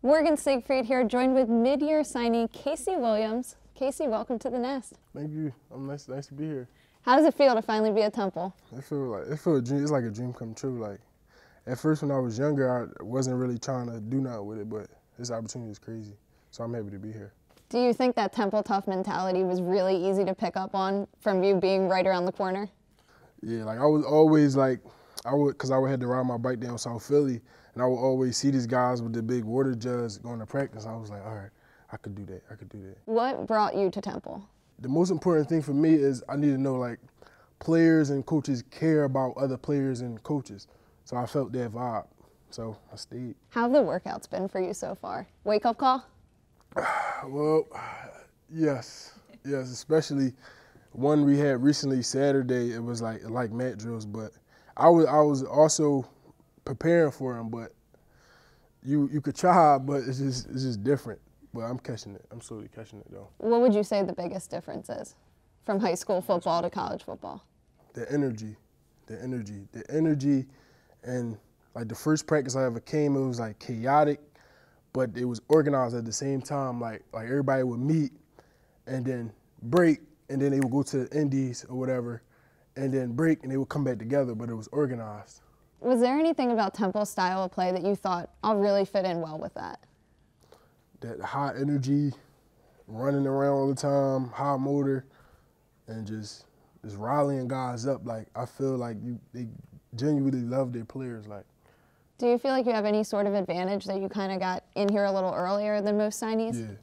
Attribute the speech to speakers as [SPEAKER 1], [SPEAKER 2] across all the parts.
[SPEAKER 1] Morgan Siegfried here, joined with mid-year signee Casey Williams. Casey, welcome to the nest.
[SPEAKER 2] Thank you. I'm nice, nice to be here.
[SPEAKER 1] How does it feel to finally be a Temple?
[SPEAKER 2] It feel like it it's like a dream come true. Like at first when I was younger, I wasn't really trying to do nothing with it, but this opportunity is crazy. So I'm happy to be here.
[SPEAKER 1] Do you think that Temple tough mentality was really easy to pick up on from you being right around the corner?
[SPEAKER 2] Yeah, like I was always like I would, cause I would had to ride my bike down South Philly, and I would always see these guys with the big water jugs going to practice. I was like, all right, I could do that. I could do that. What
[SPEAKER 1] brought you to Temple?
[SPEAKER 2] The most important thing for me is I need to know like players and coaches care about other players and coaches. So I felt that vibe. So I stayed.
[SPEAKER 1] How have the workouts been for you so far? Wake up call?
[SPEAKER 2] well, yes. Yes, especially one we had recently Saturday. It was like like mat drills, but I was I was also preparing for them, but you you could try, but it's just it's just different. But I'm catching it. I'm slowly catching it though.
[SPEAKER 1] What would you say the biggest difference is from high school football to college football?
[SPEAKER 2] The energy, the energy, the energy, and like the first practice I ever came, it was like chaotic, but it was organized at the same time. Like like everybody would meet, and then break, and then they would go to the indies or whatever, and then break, and they would come back together. But it was organized
[SPEAKER 1] was there anything about Temple's style of play that you thought I'll really fit in well with that?
[SPEAKER 2] That high energy, running around all the time, high motor, and just just rallying guys up. Like I feel like you they genuinely love their players. Like.
[SPEAKER 1] Do you feel like you have any sort of advantage that you kind of got in here a little earlier than most signees?
[SPEAKER 2] Yeah,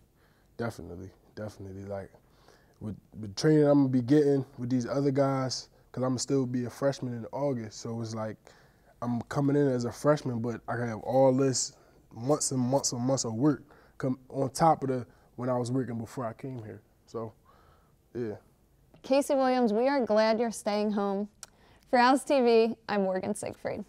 [SPEAKER 2] definitely, definitely. Like with, the training, I'm gonna be getting with these other guys because I'm gonna still be a freshman in August. So it's like I'm coming in as a freshman, but I have all this months and months and months of work come on top of the when I was working before I came here. So, yeah.
[SPEAKER 1] Casey Williams, we are glad you're staying home. For House TV, I'm Morgan Siegfried.